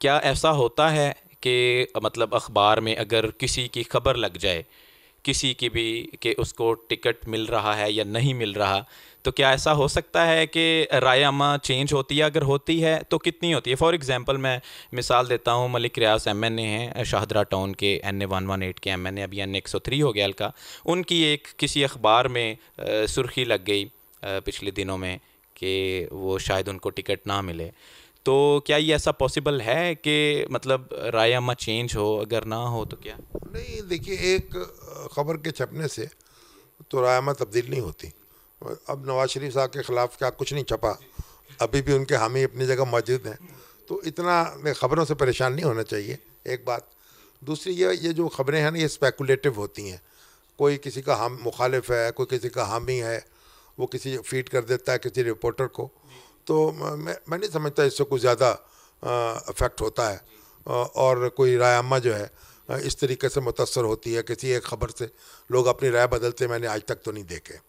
کیا ایسا ہوتا ہے کہ مطلب اخبار میں اگر کسی کی خبر لگ جائے کسی کی بھی کہ اس کو ٹکٹ مل رہا ہے یا نہیں مل رہا تو کیا ایسا ہو سکتا ہے کہ رائے عامہ چینج ہوتی ہے اگر ہوتی ہے تو کتنی ہوتی ہے فار ایگزامپل میں مثال دیتا ہوں ملک ریاض ایم این اے ہیں شاہدرہ ٹاؤن کے N A one one eight کے ایم این اے ابھی این اے ایک سو تھری ہو گیا الکا ان کی ایک کسی اخبار میں سرخی لگ گئی پچھلے دنوں میں کہ وہ شاید ان کو ٹکٹ نہ ملے تو کیا یہ ایسا پاسبل ہے کہ مطلب رائے عامہ چینج ہو اگر نہ ہو تو کیا نہیں دیکھیے ایک خبر کے چھپنے سے تو رائے عامہ تبدیل نہیں ہوتی اب نواز شریف صاحب کے خلاف کیا کچھ نہیں چھپا ابھی بھی ان کے حامی اپنی جگہ موجود ہیں تو اتنا خبروں سے پریشان نہیں ہونا چاہیے ایک بات دوسری یہ جو خبریں ہیں نا یہ اسپیکولیٹو ہوتی ہیں کوئی کسی کا مخالف ہے کوئی کسی کا حامی ہے وہ کسی فیڈ کر دیتا ہے کسی رپورٹر کو تو میں نہیں سمجھتا اس سے کچھ زیادہ افیکٹ ہوتا ہے اور کوئی رائے عامہ جو ہے اس طریقے سے متاثر ہوتی ہے کسی ایک خبر سے لوگ اپنی رائے بدلتے میں نے آج تک تو نہیں دیکھے